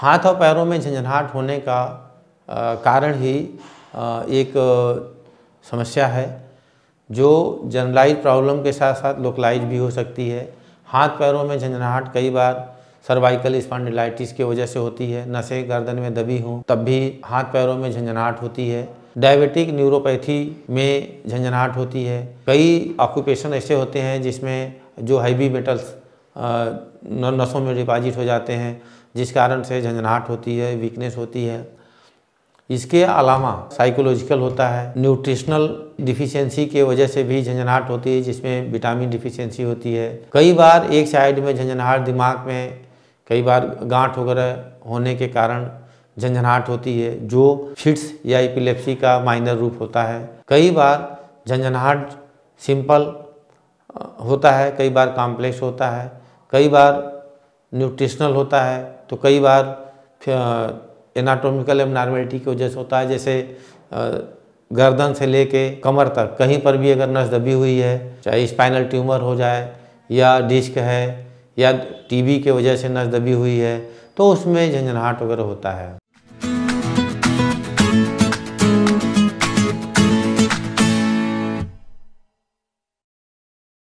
हाथ और पैरों में झंझनाहट होने का कारण ही एक समस्या है जो जनरलाइज प्रॉब्लम के साथ साथ लोकलाइज भी हो सकती है हाथ पैरों में झंझनाहट कई बार सर्वाइकल स्पॉन्डिलाइटिस की वजह से होती है नशे गर्दन में दबी हों तब भी हाथ पैरों में झंझनाहट होती है डायबिटिक न्यूरोपैथी में झंझनाहट होती है कई ऑक्यूपेशन ऐसे होते हैं जिसमें जो हैवी मेटल्स नसों में डिपॉजिट हो जाते हैं जिस कारण से झंझनाहट होती है वीकनेस होती है इसके अलावा साइकोलॉजिकल होता है न्यूट्रिशनल डिफिशियंसी के वजह से भी झंझनाहट होती है जिसमें विटामिन डिफिशियंसी होती है कई बार एक साइड में झंझनाहट दिमाग में कई बार गांठ वगैरह होने के कारण झंझनाहट होती है जो फिट्स या इपिलेप्सी का माइनर रूप होता है कई बार झंझनाहट सिंपल होता है कई बार कॉम्प्लेक्स होता है कई बार न्यूट्रिशनल होता है तो कई बार एनाटोमिकल एबनॉर्मेलिटी की वजह से होता है जैसे गर्दन से कर कमर तक कहीं पर भी अगर नस दबी हुई है चाहे स्पाइनल ट्यूमर हो जाए या डिस्क है या टीबी के वजह से नस दबी हुई है तो उसमें झंझनाहट वगैरह होता है